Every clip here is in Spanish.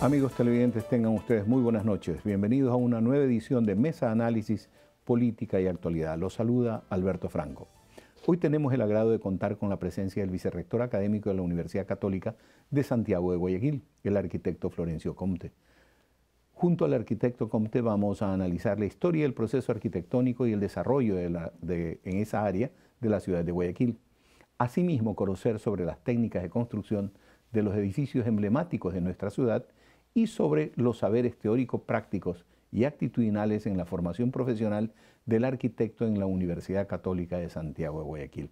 Amigos televidentes, tengan ustedes muy buenas noches. Bienvenidos a una nueva edición de Mesa Análisis Política y Actualidad. Los saluda Alberto Franco. Hoy tenemos el agrado de contar con la presencia del vicerrector académico de la Universidad Católica de Santiago de Guayaquil, el arquitecto Florencio Comte. Junto al arquitecto Comte vamos a analizar la historia, el proceso arquitectónico y el desarrollo en esa área de la ciudad de Guayaquil. Asimismo, conocer sobre las técnicas de construcción de los edificios emblemáticos de nuestra ciudad sobre los saberes teóricos prácticos y actitudinales en la formación profesional del arquitecto en la Universidad Católica de Santiago de Guayaquil.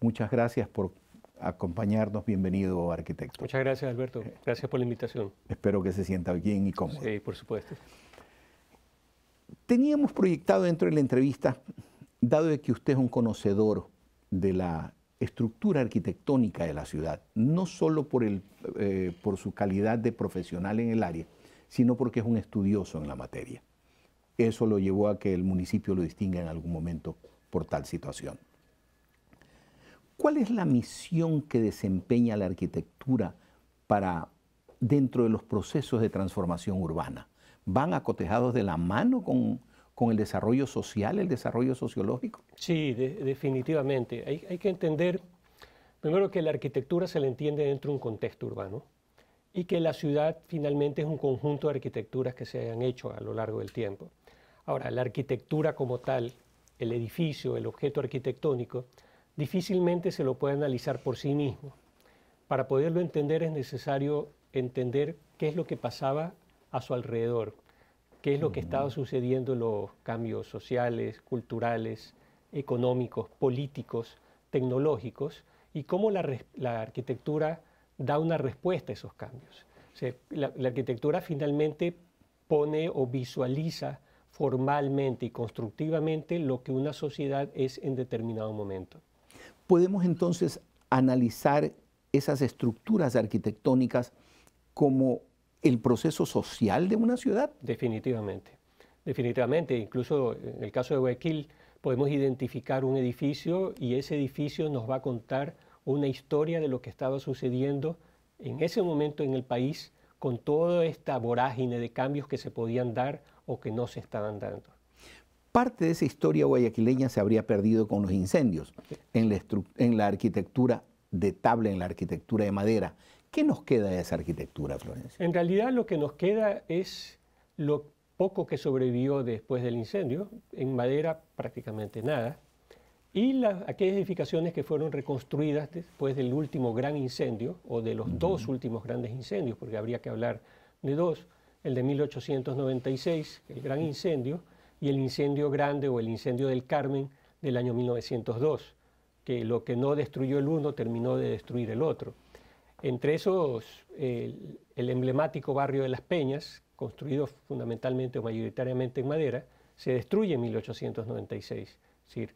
Muchas gracias por acompañarnos. Bienvenido, arquitecto. Muchas gracias, Alberto. Eh, gracias por la invitación. Espero que se sienta bien y cómodo. Sí, por supuesto. Teníamos proyectado dentro de la entrevista, dado que usted es un conocedor de la estructura arquitectónica de la ciudad, no solo por, el, eh, por su calidad de profesional en el área, sino porque es un estudioso en la materia. Eso lo llevó a que el municipio lo distinga en algún momento por tal situación. ¿Cuál es la misión que desempeña la arquitectura para dentro de los procesos de transformación urbana? ¿Van acotejados de la mano con con el desarrollo social, el desarrollo sociológico? Sí, definitivamente. Hay, hay, que entender, primero, que la arquitectura se la entiende dentro de un contexto urbano y que la ciudad finalmente es un conjunto de arquitecturas que se han hecho a lo largo del tiempo. Ahora, la arquitectura como tal, el edificio, el objeto arquitectónico, difícilmente se lo puede analizar por sí mismo. Para poderlo entender es necesario entender qué es lo que pasaba a su alrededor, qué es lo que estaba mm. sucediendo los cambios sociales, culturales, económicos, políticos, tecnológicos, y cómo la, arquitectura da una respuesta a esos cambios. la arquitectura finalmente pone o visualiza formalmente y constructivamente lo que una sociedad es en determinado momento. Podemos entonces analizar esas estructuras arquitectónicas como el proceso social de una ciudad? Definitivamente, definitivamente. Incluso en el caso de Guayaquil podemos identificar un edificio y ese edificio nos va a contar una historia de lo que estaba sucediendo en ese momento en el país con toda esta vorágine de cambios que se podían dar o que no se estaban dando. Parte de esa historia guayaquileña se habría perdido con los incendios en la, en la arquitectura de tabla, en la arquitectura de madera, ¿Qué nos queda de esa arquitectura, Florencia? En realidad lo que nos queda es lo poco que sobrevivió después del incendio, en madera prácticamente nada, y las aquellas edificaciones que fueron reconstruidas después del último gran incendio, o de los dos últimos grandes incendios, porque habría que hablar de dos, el de 1896, el gran incendio, y el incendio grande o el incendio del Carmen del año 1902, que lo que no destruyó el uno terminó de destruir el otro. Entre esos, el, emblemático barrio de Las Peñas, construido fundamentalmente o mayoritariamente en madera, se destruye en 1896. Es decir,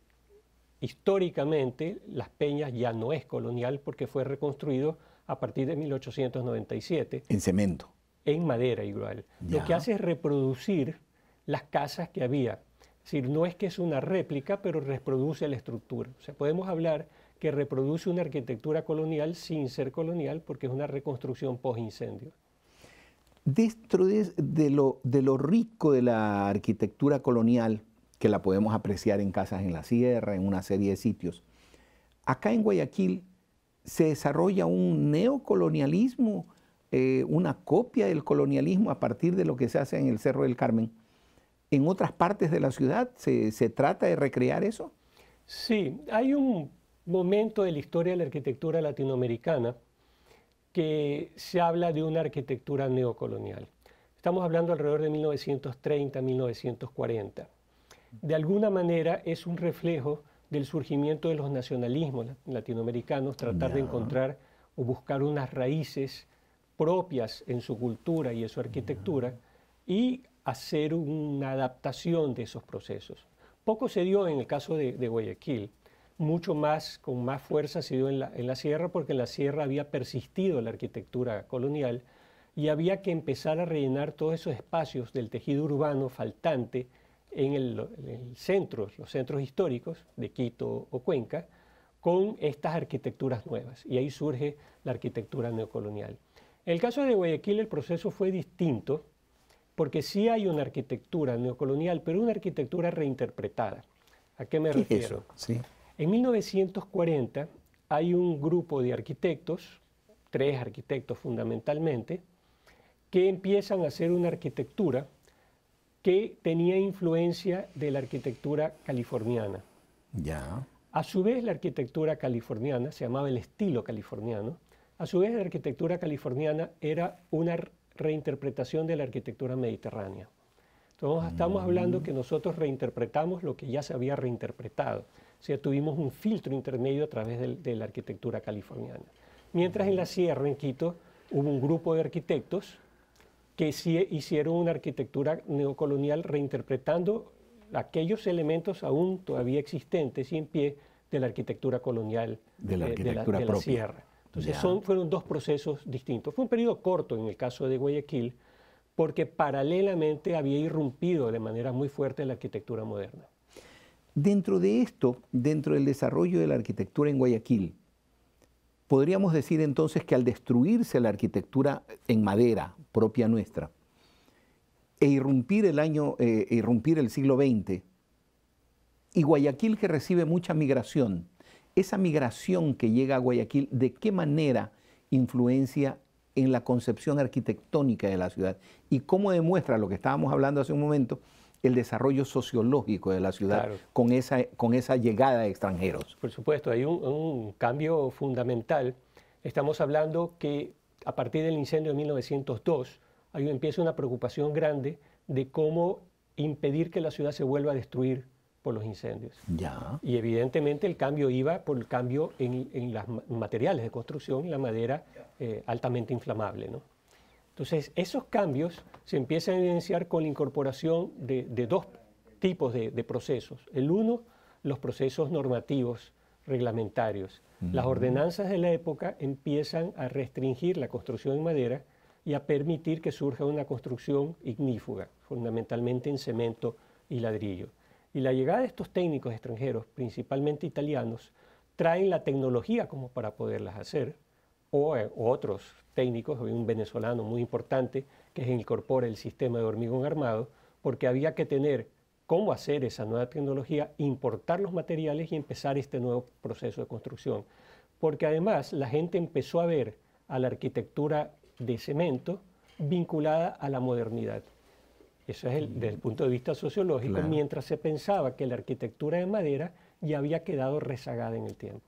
históricamente Las Peñas ya no es colonial porque fue reconstruido a partir de 1897. En cemento. En madera igual. Lo que hace es reproducir las casas que había. Es decir, no es que es una réplica, pero reproduce la estructura. O sea, podemos hablar que reproduce una arquitectura colonial sin ser colonial porque es una reconstrucción post-incendio. Dentro de, lo, rico de la arquitectura colonial, que la podemos apreciar en casas en la sierra, en una serie de sitios, acá en Guayaquil se desarrolla un neocolonialismo, eh, una copia del colonialismo a partir de lo que se hace en el Cerro del Carmen. ¿En otras partes de la ciudad se, se trata de recrear eso? Sí, hay un momento de la historia de la arquitectura latinoamericana que se habla de una arquitectura neocolonial. Estamos hablando alrededor de 1930, 1940. De alguna manera es un reflejo del surgimiento de los nacionalismos latinoamericanos, tratar de encontrar o buscar unas raíces propias en su cultura y en su arquitectura y hacer una adaptación de esos procesos. Poco se dio en el caso de Guayaquil mucho más, con más fuerza se dio en la, sierra, porque en la sierra había persistido la arquitectura colonial y había que empezar a rellenar todos esos espacios del tejido urbano faltante en el, los centros históricos de Quito o Cuenca, con estas arquitecturas nuevas. Y ahí surge la arquitectura neocolonial. En el caso de Guayaquil el proceso fue distinto, porque sí hay una arquitectura neocolonial, pero una arquitectura reinterpretada. ¿A qué me refiero? ¿Sí? En 1940 hay un grupo de arquitectos, tres arquitectos fundamentalmente, que empiezan a hacer una arquitectura que tenía influencia de la arquitectura californiana. Ya. A su vez, la arquitectura californiana se llamaba el estilo californiano. A su vez, la arquitectura californiana era una reinterpretación de la arquitectura mediterránea. Entonces, estamos hablando mm. que nosotros reinterpretamos lo que ya se había reinterpretado. O sea, tuvimos un filtro intermedio a través de, la arquitectura californiana. Mientras en la sierra, en Quito, hubo un grupo de arquitectos que hicieron una arquitectura neocolonial reinterpretando aquellos elementos aún todavía existentes y en pie de la arquitectura colonial de la, sierra. Entonces fueron dos procesos distintos. Fue un periodo corto en el caso de Guayaquil porque paralelamente había irrumpido de manera muy fuerte la arquitectura moderna. Dentro de esto, dentro del desarrollo de la arquitectura en Guayaquil, podríamos decir entonces que al destruirse la arquitectura en madera propia nuestra e irrumpir el año, eh, irrumpir el siglo XX, y Guayaquil que recibe mucha migración, esa migración que llega a Guayaquil, ¿de qué manera influencia en la concepción arquitectónica de la ciudad? Y cómo demuestra lo que estábamos hablando hace un momento, el desarrollo sociológico de la ciudad con, esa, con esa llegada de extranjeros. Por supuesto, hay un, cambio fundamental. Estamos hablando que a partir del incendio de 1902 ahí empieza una preocupación grande de cómo impedir que la ciudad se vuelva a destruir por los incendios. Ya. Y evidentemente el cambio iba por el cambio en, en los materiales de construcción la madera eh, altamente inflamable. ¿no? Entonces, esos cambios se empiezan a evidenciar con la incorporación de, dos tipos de, procesos. El uno, los procesos normativos, reglamentarios. Las ordenanzas de la época empiezan a restringir la construcción en madera y a permitir que surja una construcción ignífuga, fundamentalmente en cemento y ladrillo. Y la llegada de estos técnicos extranjeros, principalmente italianos, traen la tecnología como para poderlas hacer, o, eh, otros técnicos, había un venezolano muy importante que se incorpora el sistema de hormigón armado, porque había que tener cómo hacer esa nueva tecnología, importar los materiales y empezar este nuevo proceso de construcción. Porque además la gente empezó a ver a la arquitectura de cemento vinculada a la modernidad. Eso es el, mm. desde el punto de vista sociológico, mientras se pensaba que la arquitectura de madera ya había quedado rezagada en el tiempo.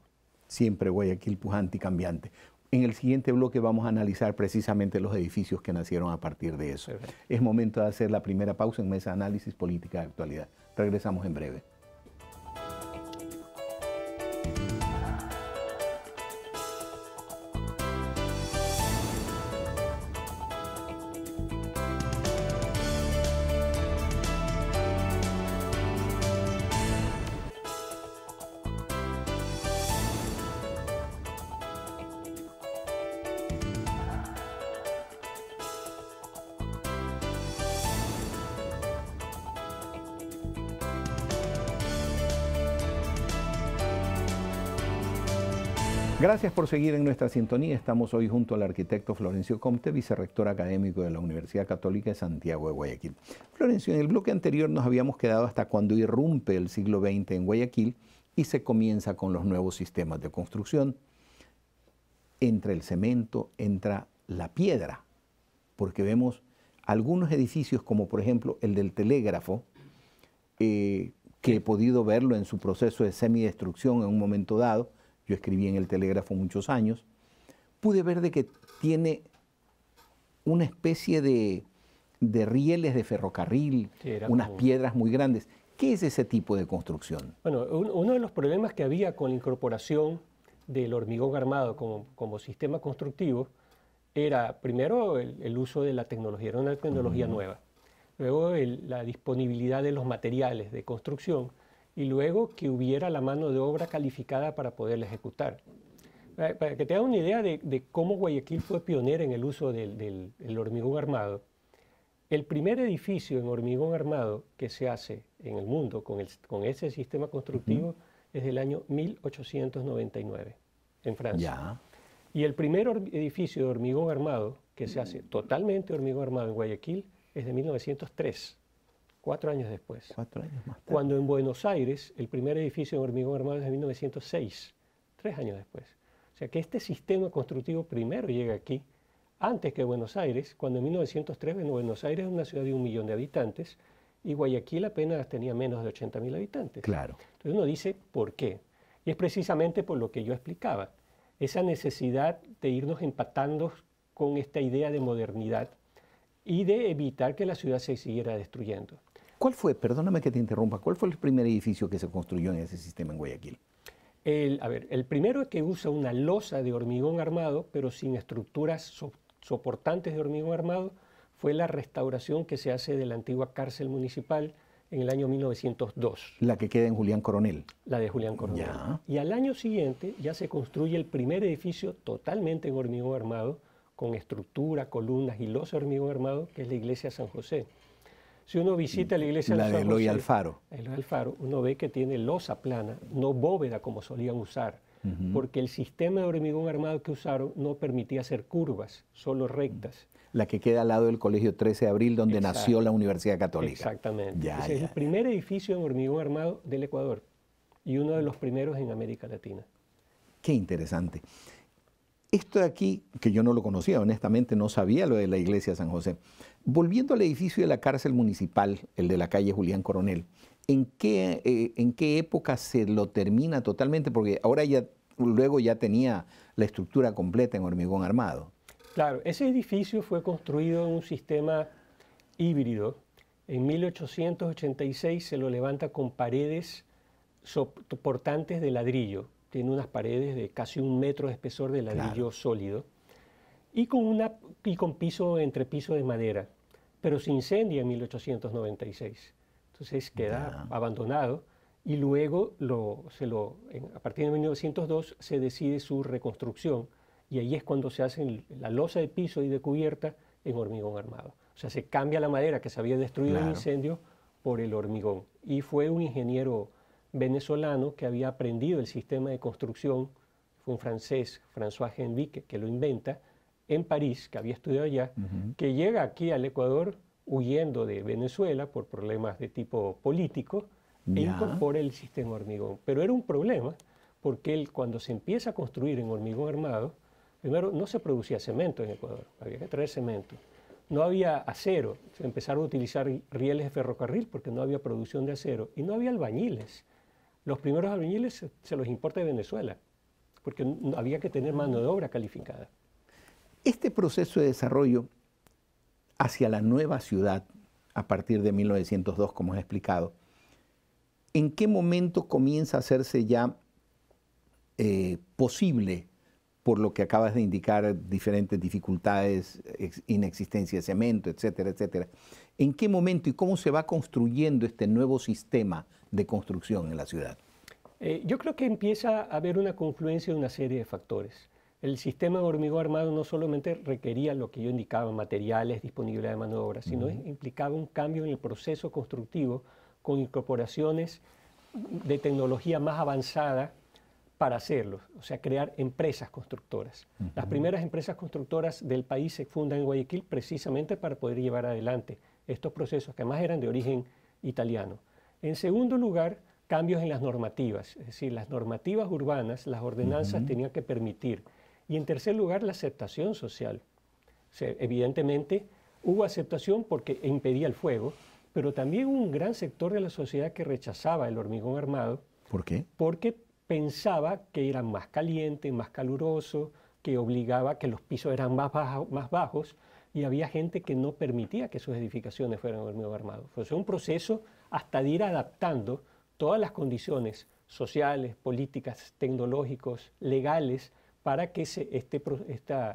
Siempre Guayaquil pujante y cambiante. En el siguiente bloque vamos a analizar precisamente los edificios que nacieron a partir de eso. Es momento de hacer la primera pausa en Mesa de Análisis Política de Actualidad. Regresamos en breve. Gracias por seguir en nuestra sintonía. Estamos hoy junto al arquitecto Florencio Comte, vicerrector académico de la Universidad Católica de Santiago de Guayaquil. Florencio, en el bloque anterior nos habíamos quedado hasta cuando irrumpe el siglo XX en Guayaquil y se comienza con los nuevos sistemas de construcción. Entra el cemento, entra la piedra, porque vemos algunos edificios como por ejemplo el del telégrafo, eh, que he podido verlo en su proceso de semidestrucción en un momento dado, yo escribí en el Telégrafo muchos años, pude ver de que tiene una especie de, de rieles de ferrocarril, unas piedras muy grandes. ¿Qué es ese tipo de construcción? Bueno, uno de los problemas que había con la incorporación del hormigón armado como, sistema constructivo era primero el, uso de la tecnología, era una tecnología nueva. Luego la disponibilidad de los materiales de construcción y luego que hubiera la mano de obra calificada para poderla ejecutar. Eh, para que te hagas una idea de, cómo Guayaquil fue pionera en el uso del, hormigón armado, el primer edificio en hormigón armado que se hace en el mundo con, ese sistema constructivo es del año 1899 en Francia. Y el primer edificio de hormigón armado que se hace mm. totalmente hormigón armado en Guayaquil es de 1903. Cuatro años después. Cuatro años más tarde. Cuando en Buenos Aires, el primer edificio de hormigón armado es de 1906, tres años después. O sea que este sistema constructivo primero llega aquí, antes que Buenos Aires, cuando en 1903 en Buenos Aires es una ciudad de un millón de habitantes y Guayaquil apenas tenía menos de mil habitantes. Claro. Entonces uno dice, ¿por qué? Y es precisamente por lo que yo explicaba, esa necesidad de irnos empatando con esta idea de modernidad y de evitar que la ciudad se siguiera destruyendo. ¿Cuál fue, perdóname que te interrumpa, cuál fue el primer edificio que se construyó en ese sistema en Guayaquil? El, a ver, el primero es que usa una losa de hormigón armado, pero sin estructuras soportantes de hormigón armado, fue la restauración que se hace de la antigua cárcel municipal en el año 1902. La que queda en Julián Coronel. La de Julián Coronel. Y al año siguiente ya se construye el primer edificio totalmente en hormigón armado, con estructura, columnas y losa de hormigón armado, que es la iglesia San José. Si uno visita la iglesia de, San Alfaro. Alfaro, uno ve que tiene losa plana, no bóveda como solían usar, porque el sistema de hormigón armado que usaron no permitía hacer curvas, solo rectas. La que queda al lado del Colegio 13 de Abril, donde nació la Universidad Católica. Exactamente. Es el primer edificio en hormigón armado del Ecuador y uno de los primeros en América Latina. Qué interesante. Esto de aquí, que yo no lo conocía, honestamente no sabía lo de la iglesia de San José, Volviendo al edificio de la cárcel municipal, el de la calle Julián Coronel, eh, ¿en qué, época se lo termina totalmente? Porque ahora ya, luego ya tenía la estructura completa en hormigón armado. Claro, ese edificio fue construido en un sistema híbrido. En 1886 se lo levanta con paredes soportantes de ladrillo. Tiene unas paredes de casi un metro de espesor de ladrillo sólido y con, una, y con piso, entrepiso de madera pero se incendia en 1896. Entonces queda abandonado y luego lo, se lo, a partir de 1902 se decide su reconstrucción y ahí es cuando se hace la losa de piso y de cubierta en hormigón armado. O sea, se cambia la madera que se había destruido en el incendio por el hormigón. Y fue un ingeniero venezolano que había aprendido el sistema de construcción, fue un francés, François Henrique, que lo inventa, en París, que había estudiado allá, que llega aquí al Ecuador huyendo de Venezuela por problemas de tipo político e incorpora el sistema hormigón. Pero era un problema porque él, cuando se empieza a construir en hormigón armado, primero no se producía cemento en Ecuador, había que traer cemento. No había acero, se empezaron a utilizar rieles de ferrocarril porque no había producción de acero y no había albañiles. Los primeros albañiles se los importa de Venezuela porque había que tener mano de obra calificada. Este proceso de desarrollo hacia la nueva ciudad a partir de 1902, como he explicado, ¿en qué momento comienza a hacerse ya eh, posible, por lo que acabas de indicar, diferentes dificultades, inexistencia de cemento, etcétera, etcétera? ¿En qué momento y cómo se va construyendo este nuevo sistema de construcción en la ciudad? Eh, yo creo que empieza a haber una confluencia de una serie de factores el sistema de hormigón armado no solamente requería lo que yo indicaba, materiales, disponibilidad de mano de obra, sino implicaba un cambio en el proceso constructivo con incorporaciones de tecnología más avanzada para hacerlo, o sea, crear empresas constructoras. Las primeras empresas constructoras del país se fundan en Guayaquil precisamente para poder llevar adelante estos procesos, que además eran de origen italiano. En segundo lugar, cambios en las normativas, es decir, las normativas urbanas, las ordenanzas tenían que permitir y en tercer lugar, la aceptación social. evidentemente hubo aceptación porque impedía el fuego, pero también un gran sector de la sociedad que rechazaba el hormigón armado. ¿Por qué? Porque pensaba que era más caliente, más caluroso, que obligaba que los pisos eran más, bajos y había gente que no permitía que sus edificaciones fueran de hormigón armado. Fue un proceso hasta de ir adaptando todas las condiciones sociales, políticas, tecnológicos, legales, para que este,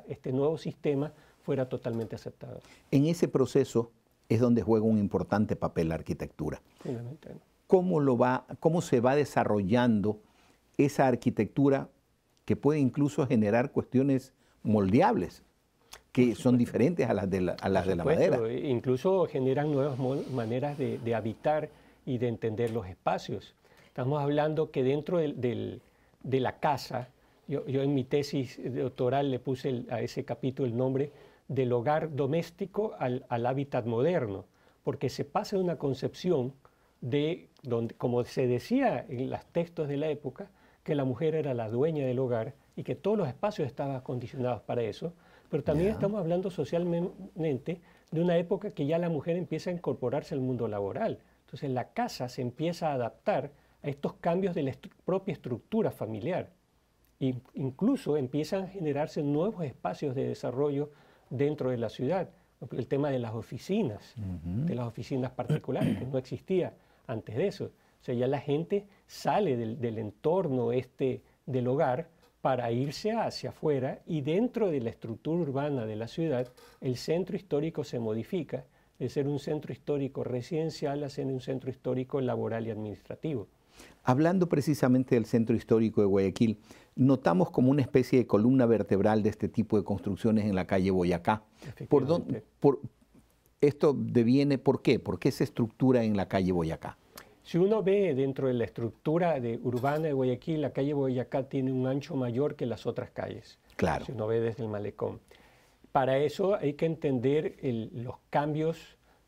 este nuevo sistema fuera totalmente aceptado. En ese proceso es donde juega un importante papel la arquitectura. ¿Cómo, lo va, ¿Cómo se va desarrollando esa arquitectura que puede incluso generar cuestiones moldeables? que son diferentes a las de la, a las de la madera. E incluso generan nuevas maneras de, habitar y de entender los espacios. Estamos hablando que dentro de la casa yo, en mi tesis doctoral le puse a ese capítulo el nombre del hogar doméstico al, hábitat moderno, porque se pasa de una concepción de, como se decía en los textos de la época, que la mujer era la dueña del hogar y que todos los espacios estaban acondicionados para eso, pero también estamos hablando socialmente de una época que ya la mujer empieza a incorporarse al mundo laboral. Entonces la casa se empieza a adaptar a estos cambios de la propia estructura familiar incluso empiezan a generarse nuevos espacios de desarrollo dentro de la ciudad. El tema de las oficinas, de las oficinas particulares, que no existía antes de eso. O sea, ya la gente sale del, del entorno este del hogar para irse hacia afuera y dentro de la estructura urbana de la ciudad, el centro histórico se modifica de ser un centro histórico residencial a ser un centro histórico laboral y administrativo. Hablando precisamente del centro histórico de Guayaquil, notamos como una especie de columna vertebral de este tipo de construcciones en la calle Boyacá. ¿Por por, ¿Esto deviene por qué? ¿Por qué se estructura en la calle Boyacá? Si uno ve dentro de la estructura de urbana de Guayaquil, la calle Boyacá tiene un ancho mayor que las otras calles. Claro. Si uno ve desde el malecón. Para eso hay que entender los cambios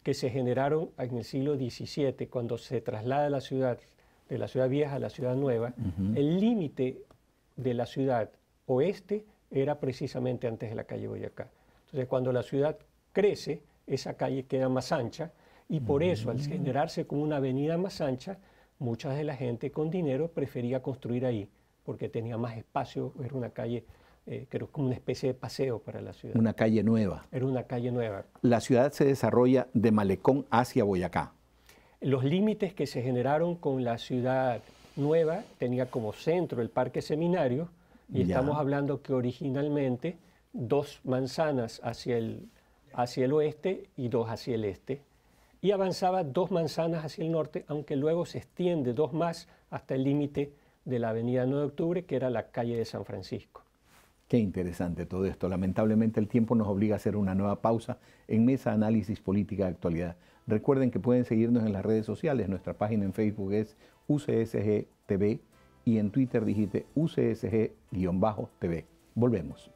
que se generaron en el siglo XVII, cuando se traslada la ciudad de la ciudad vieja a la ciudad nueva. El límite de la ciudad oeste era precisamente antes de la calle Boyacá. Entonces, cuando la ciudad crece, esa calle queda más ancha y por mm. eso, al generarse como una avenida más ancha, mucha de la gente con dinero prefería construir ahí, porque tenía más espacio, era una calle eh, que como una especie de paseo para la ciudad. Una calle nueva. Era una calle nueva. La ciudad se desarrolla de Malecón hacia Boyacá. Los límites que se generaron con la ciudad nueva, tenía como centro el Parque Seminario, y estamos hablando que originalmente dos manzanas hacia el, hacia el oeste y dos hacia el este, y avanzaba dos manzanas hacia el norte, aunque luego se extiende dos más hasta el límite de la Avenida 9 de Octubre, que era la calle de San Francisco. Qué interesante todo esto. Lamentablemente el tiempo nos obliga a hacer una nueva pausa en Mesa Análisis Política de Actualidad. Recuerden que pueden seguirnos en las redes sociales. Nuestra página en Facebook es UCSG TV y en Twitter digite UCSG-TV. Volvemos.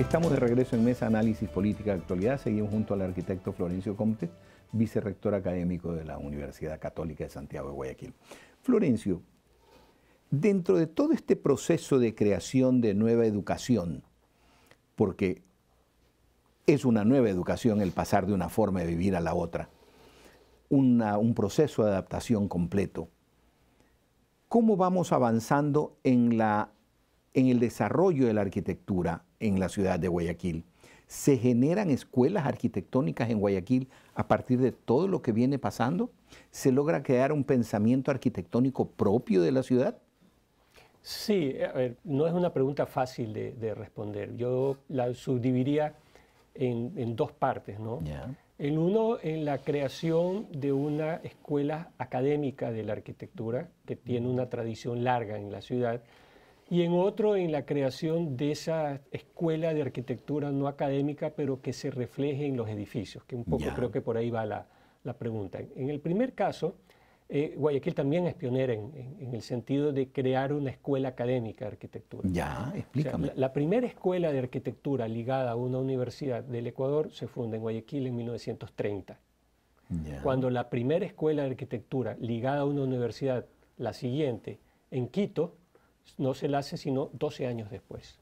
Estamos de regreso en Mesa Análisis Política de Actualidad. Seguimos junto al arquitecto Florencio Comte, vicerrector académico de la Universidad Católica de Santiago de Guayaquil. Florencio, dentro de todo este proceso de creación de nueva educación, porque es una nueva educación el pasar de una forma de vivir a la otra, un proceso de adaptación completo, ¿cómo vamos avanzando en, la, en el desarrollo de la arquitectura? en la ciudad de Guayaquil. Se generan escuelas arquitectónicas en Guayaquil a partir de todo lo que viene pasando. Se logra crear un pensamiento arquitectónico propio de la ciudad. Sí, a ver, no es una pregunta fácil de, responder. Yo la subdividiría en, dos partes, ¿no? El En uno, en la creación de una escuela académica de la arquitectura que tiene una tradición larga en la ciudad, y en otro en la creación de esa escuela de arquitectura no académica, pero que se refleje en los edificios, que un poco creo que por ahí va la, pregunta. En el primer caso, eh, Guayaquil también es pionera en, el sentido de crear una escuela académica de arquitectura. Ya, explícame. la, primera escuela de arquitectura ligada a una universidad del Ecuador se funda en Guayaquil en 1930. Cuando la primera escuela de arquitectura ligada a una universidad, la siguiente, en Quito, no se la hace sino 12 años después.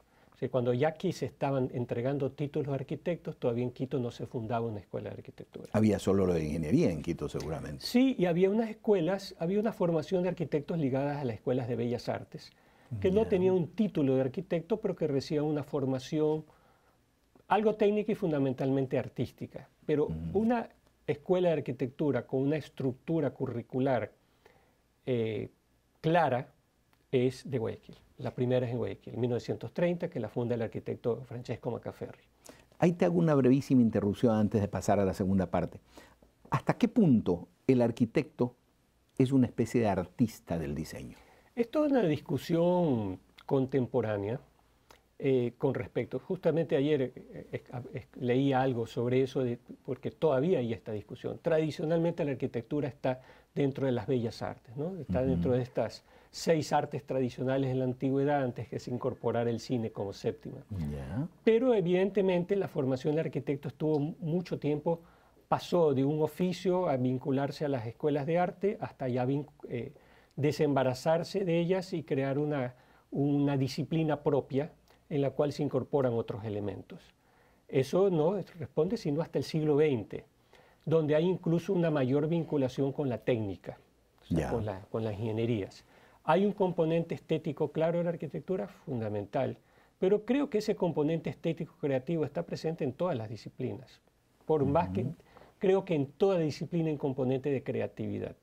cuando ya aquí se estaban entregando títulos de arquitectos, todavía en Quito no se fundaba una escuela de arquitectura. Había solo lo de ingeniería en Quito seguramente. Sí, y había unas escuelas, había una formación de arquitectos ligadas a las escuelas de bellas artes, que no tenían un título de arquitecto, pero que recibían una formación algo técnica y fundamentalmente artística. Pero mm. una escuela de arquitectura con una estructura curricular eh, clara, es de Guayaquil. La primera es en Guayaquil, 1930, que la funda el arquitecto Francesco Macaferri. Ahí te hago una brevísima interrupción antes de pasar a la segunda parte. ¿Hasta qué punto el arquitecto es una especie de artista del diseño? Esto es una discusión contemporánea eh, con respecto. Justamente ayer eh, eh, leí algo sobre eso, porque todavía hay esta discusión. Tradicionalmente la arquitectura está dentro de las bellas artes, ¿no? está dentro de estas seis artes tradicionales en la antigüedad antes que se incorporara el cine como séptima. Pero evidentemente la formación de arquitecto estuvo mucho tiempo, pasó de un oficio a vincularse a las escuelas de arte hasta ya eh, desembarazarse de ellas y crear una, disciplina propia en la cual se incorporan otros elementos. Eso no responde sino hasta el siglo XX, donde hay incluso una mayor vinculación con la técnica, con las ingenierías. Hay un componente estético claro en la arquitectura, fundamental, pero creo que ese componente estético creativo está presente en todas las disciplinas, por más que creo que en toda disciplina hay un componente de creatividad.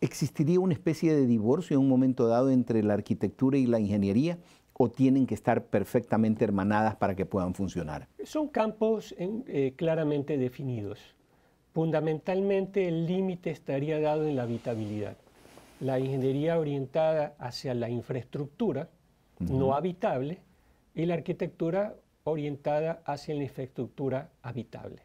¿Existiría una especie de divorcio en un momento dado entre la arquitectura y la ingeniería? o tienen que estar perfectamente hermanadas para que puedan funcionar? Son campos eh, claramente definidos. Fundamentalmente el límite estaría dado en la habitabilidad la ingeniería orientada hacia la infraestructura no habitable y la arquitectura orientada hacia la infraestructura habitable.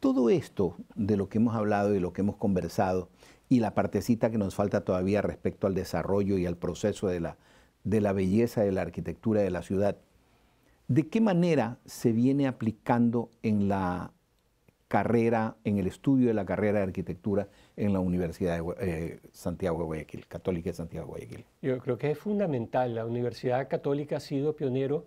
Todo esto de lo que hemos hablado y lo que hemos conversado y la partecita que nos falta todavía respecto al desarrollo y al proceso de la, de la belleza de la arquitectura de la ciudad, ¿de qué manera se viene aplicando en la carrera, en el estudio de la carrera de arquitectura en la Universidad de eh, Santiago de Guayaquil, Católica de Santiago de Guayaquil. Yo creo que es fundamental. La Universidad Católica ha sido pionero,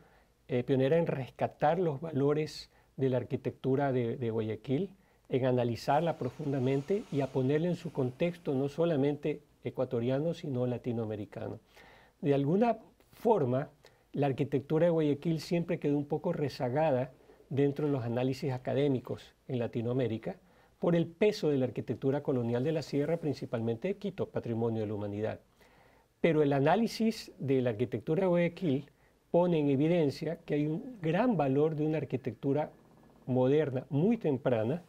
eh, pionera en rescatar los valores de la arquitectura de, de Guayaquil, en analizarla profundamente y a ponerla en su contexto, no solamente ecuatoriano, sino latinoamericano. De alguna forma, la arquitectura de Guayaquil siempre quedó un poco rezagada dentro de los análisis académicos en Latinoamérica por el peso de la arquitectura colonial de la sierra, principalmente de Quito, patrimonio de la humanidad. Pero el análisis de la arquitectura de Guayaquil pone en evidencia que hay un gran valor de una arquitectura moderna muy temprana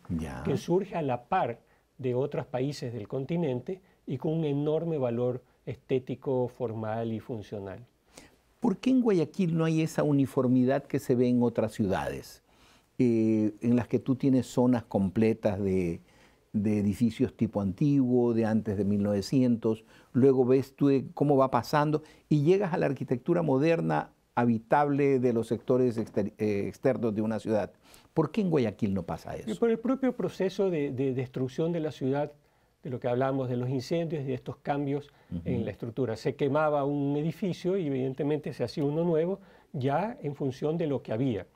que surge a la par de otros países del continente y con un enorme valor estético, formal y funcional. ¿Por qué en Guayaquil no hay esa uniformidad que se ve en otras ciudades? Eh, en las que tú tienes zonas completas de, edificios tipo antiguo, de antes de 1900, luego ves tú eh, cómo va pasando y llegas a la arquitectura moderna habitable de los sectores eh, externos de una ciudad. ¿Por qué en Guayaquil no pasa eso? Por el propio proceso de, destrucción de la ciudad de lo que hablamos de los incendios de estos cambios en la estructura. Se quemaba un edificio y evidentemente se hacía uno nuevo ya en función de lo que había.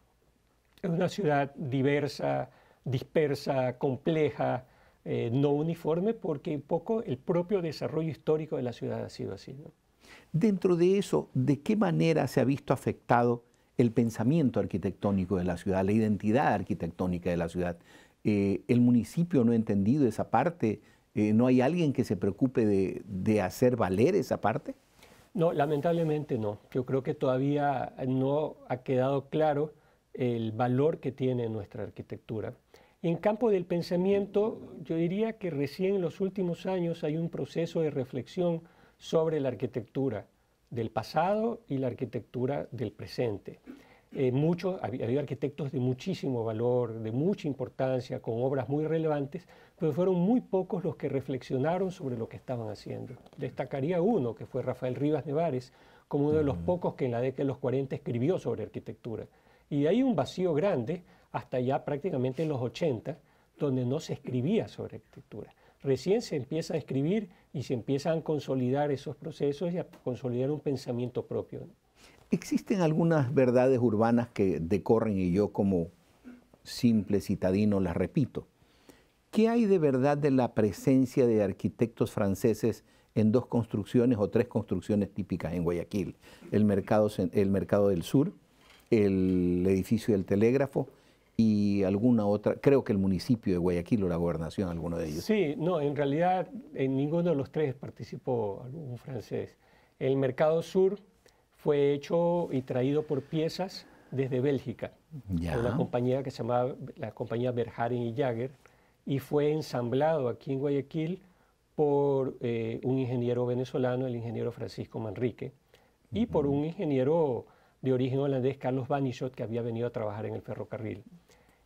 Es una ciudad diversa, dispersa, compleja, eh, no uniforme, porque poco el propio desarrollo histórico de la ciudad ha sido así. Dentro de eso, ¿de qué manera se ha visto afectado el pensamiento arquitectónico de la ciudad, la identidad arquitectónica de la ciudad? Eh, el municipio no ha entendido esa parte, eh, ¿no hay alguien que se preocupe de, de, hacer valer esa parte? No, lamentablemente no. Yo creo que todavía no ha quedado claro el valor que tiene nuestra arquitectura. En campo del pensamiento, yo diría que recién en los últimos años hay un proceso de reflexión sobre la arquitectura del pasado y la arquitectura del presente. Eh, muchos, arquitectos de muchísimo valor, de mucha importancia, con obras muy relevantes, pero fueron muy pocos los que reflexionaron sobre lo que estaban haciendo. Destacaría uno, que fue Rafael Rivas Nevares, como uno de los mm. pocos que en la década de los 40 escribió sobre arquitectura. Y hay un vacío grande hasta ya prácticamente en los 80, donde no se escribía sobre arquitectura. Recién se empieza a escribir y se empiezan a consolidar esos procesos y a consolidar un pensamiento propio. ¿Existen algunas verdades urbanas que decorren y yo como simple citadino las repito? ¿Qué hay de verdad de la presencia de arquitectos franceses en dos construcciones o tres construcciones típicas en Guayaquil? El mercado, el mercado del Sur, el edificio del telégrafo y alguna otra, creo que el municipio de Guayaquil o la gobernación, alguno de ellos. Sí, no, en realidad en ninguno de los tres participó algún francés. El mercado sur fue hecho y traído por piezas desde Bélgica, ya. una compañía que se llamaba la compañía Berharing y Jagger, y fue ensamblado aquí en Guayaquil por eh, un ingeniero venezolano, el ingeniero Francisco Manrique, y por un ingeniero de origen holandés Carlos Banishot, que había venido a trabajar en el ferrocarril.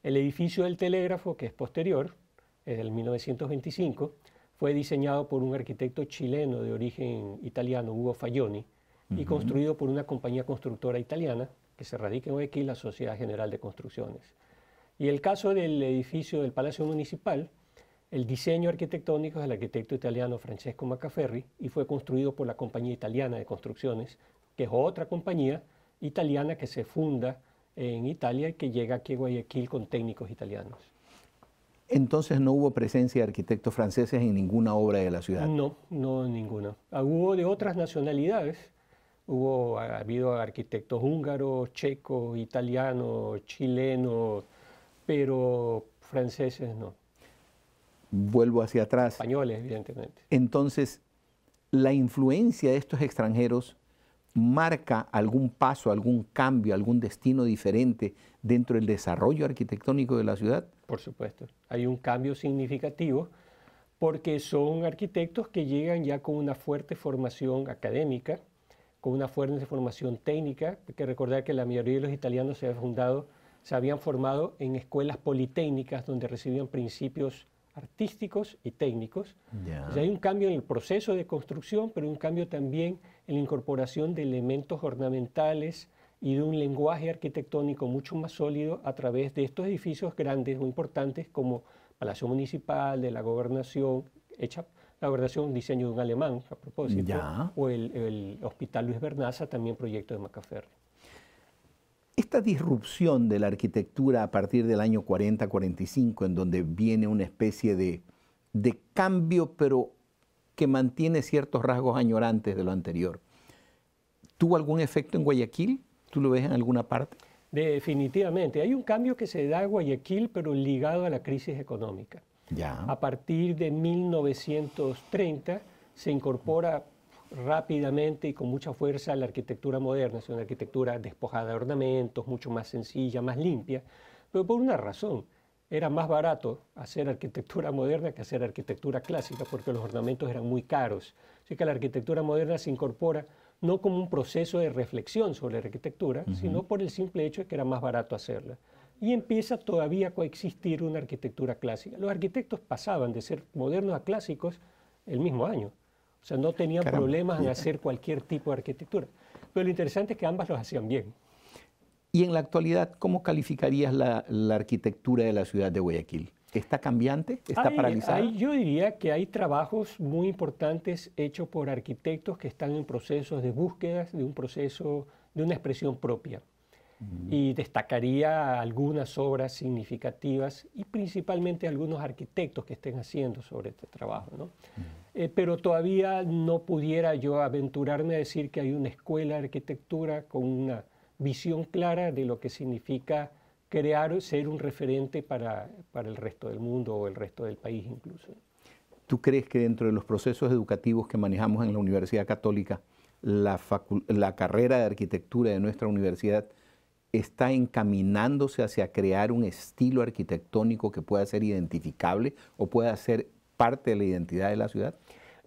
El edificio del telégrafo, que es posterior, es del 1925, fue diseñado por un arquitecto chileno de origen italiano, Hugo Fayoni, y construido por una compañía constructora italiana que se radica en Guayaquil, la Sociedad General de Construcciones. Y el caso del edificio del Palacio Municipal, el diseño arquitectónico es del arquitecto italiano Francesco Macaferri y fue construido por la compañía italiana de construcciones, que es otra compañía italiana que se funda en Italia y que llega aquí a Guayaquil con técnicos italianos. Entonces no hubo presencia de arquitectos franceses en ninguna obra de la ciudad. No, no ninguna. Ah, hubo de otras nacionalidades. Hubo habido arquitectos húngaros, checos, italianos, chilenos, pero franceses no. Vuelvo hacia atrás. Españoles, evidentemente. Entonces, la influencia de estos extranjeros marca algún paso, algún cambio, algún destino diferente dentro del desarrollo arquitectónico de la ciudad? Por supuesto, hay un cambio significativo porque son arquitectos que llegan ya con una fuerte formación académica, con una fuerte formación técnica. Hay que recordar que la mayoría de los italianos se habían, fundado, se habían formado en escuelas politécnicas donde recibían principios artísticos y técnicos. hay un cambio en el proceso de construcción, pero un cambio también en la incorporación de elementos ornamentales y de un lenguaje arquitectónico mucho más sólido a través de estos edificios grandes o importantes como Palacio Municipal, de la Gobernación, hecha la Gobernación, diseño de un alemán, a propósito, o el, el, Hospital Luis Bernaza, también proyecto de Macaferri. Esta disrupción de la arquitectura a partir del año 40-45, en donde viene una especie de, cambio, pero que mantiene ciertos rasgos añorantes de lo anterior, ¿tuvo algún efecto en Guayaquil? ¿Tú lo ves en alguna parte? Definitivamente. Hay un cambio que se da en Guayaquil, pero ligado a la crisis económica. Ya. A partir de 1930 se incorpora rápidamente y con mucha fuerza la arquitectura moderna, es una arquitectura despojada de ornamentos, mucho más sencilla, más limpia, pero por una razón, era más barato hacer arquitectura moderna que hacer arquitectura clásica porque los ornamentos eran muy caros. Así que la arquitectura moderna se incorpora no como un proceso de reflexión sobre la arquitectura, sino por el simple hecho de que era más barato hacerla. Y empieza todavía a coexistir una arquitectura clásica. Los arquitectos pasaban de ser modernos a clásicos el mismo año. O sea, no tenían problemas en hacer cualquier tipo de arquitectura. Pero lo interesante es que ambas los hacían bien. Y en la actualidad, ¿cómo calificarías la, arquitectura de la ciudad de Guayaquil? ¿Está cambiante? ¿Está paralizada? yo diría que hay trabajos muy importantes hechos por arquitectos que están en procesos de búsqueda de un proceso, de una expresión propia y destacaría algunas obras significativas y principalmente algunos arquitectos que estén haciendo sobre este trabajo. Eh, pero todavía no pudiera yo aventurarme a decir que hay una escuela de arquitectura con una visión clara de lo que significa crear, ser un referente para, el resto del mundo o el resto del país incluso. ¿Tú crees que dentro de los procesos educativos que manejamos en la Universidad Católica, la carrera de arquitectura de nuestra universidad está encaminándose hacia crear un estilo arquitectónico que pueda ser identificable o pueda ser parte de la identidad de la ciudad?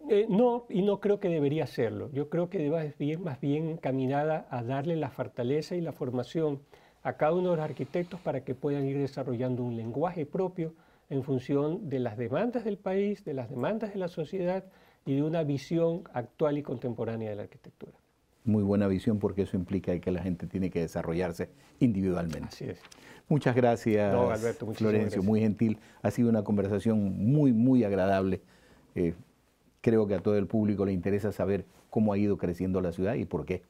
Eh, no, y no creo que debería serlo. Yo creo que es bien, más bien encaminada a darle la fortaleza y la formación a cada uno de los arquitectos para que puedan ir desarrollando un lenguaje propio en función de las demandas del país, de las demandas de la sociedad y de una visión actual y contemporánea de la arquitectura muy buena visión porque eso implica que la gente tiene que desarrollarse individualmente. Muchas gracias, Florencio, muy gentil. Ha sido una conversación muy, muy agradable. Eh, creo que a todo el público le interesa saber cómo ha ido creciendo la ciudad y por qué.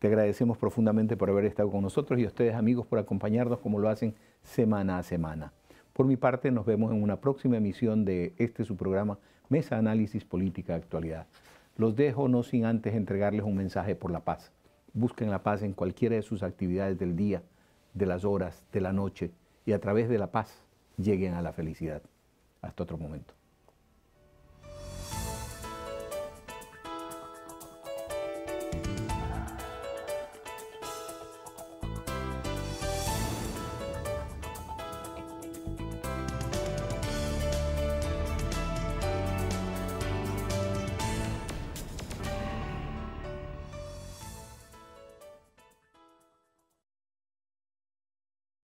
Te agradecemos profundamente por haber estado con nosotros y a ustedes, amigos, por acompañarnos como lo hacen semana a semana. Por mi parte, nos vemos en una próxima emisión de este su programa Mesa Análisis Política Actualidad. Los dejo no sin antes entregarles un mensaje por la paz. Busquen la paz en cualquiera de sus actividades del día, de las horas, de la noche y a través de la paz lleguen a la felicidad. Hasta otro momento.